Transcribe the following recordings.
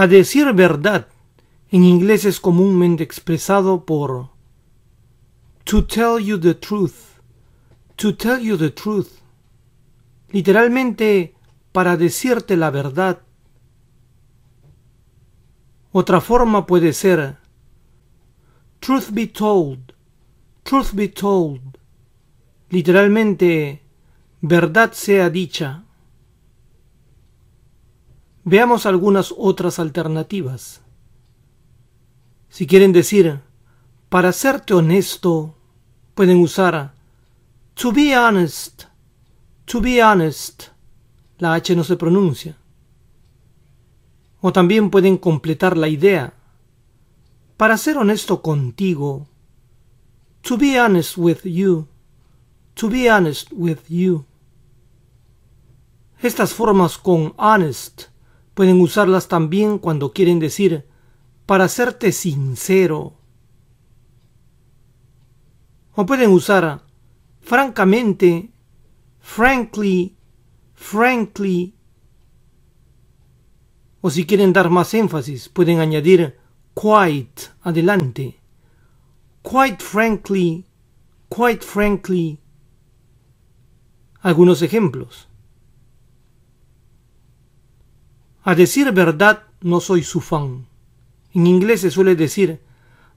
A decir verdad, en inglés es comúnmente expresado por to tell you the truth, to tell you the truth. Literalmente, para decirte la verdad. Otra forma puede ser truth be told, truth be told. Literalmente, verdad sea dicha. Veamos algunas otras alternativas. Si quieren decir, para serte honesto, pueden usar to be honest, to be honest. La H no se pronuncia. O también pueden completar la idea. Para ser honesto contigo, to be honest with you, to be honest with you. Estas formas con honest Pueden usarlas también cuando quieren decir, para serte sincero. O pueden usar, francamente, frankly, frankly. O si quieren dar más énfasis, pueden añadir quite adelante. Quite frankly, quite frankly. Algunos ejemplos. A decir verdad, no soy su fan. En inglés se suele decir,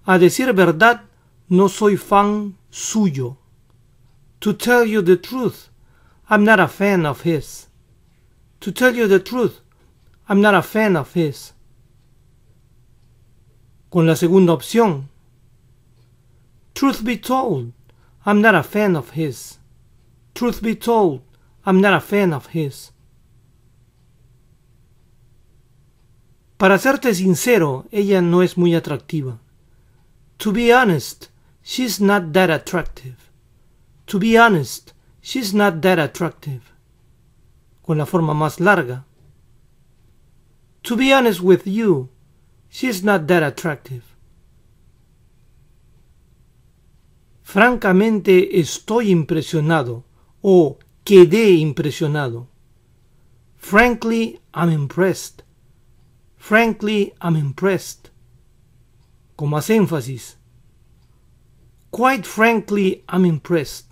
a decir verdad, no soy fan suyo. To tell you the truth, I'm not a fan of his. To tell you the truth, I'm not a fan of his. Con la segunda opción. Truth be told, I'm not a fan of his. Truth be told, I'm not a fan of his. Para serte sincero, ella no es muy atractiva. To be honest, she's not that attractive. To be honest, she's not that attractive. Con la forma más larga. To be honest with you, she's not that attractive. Francamente estoy impresionado o quedé impresionado. Frankly, I'm impressed Frankly, I'm impressed, con más énfasis. Quite frankly, I'm impressed.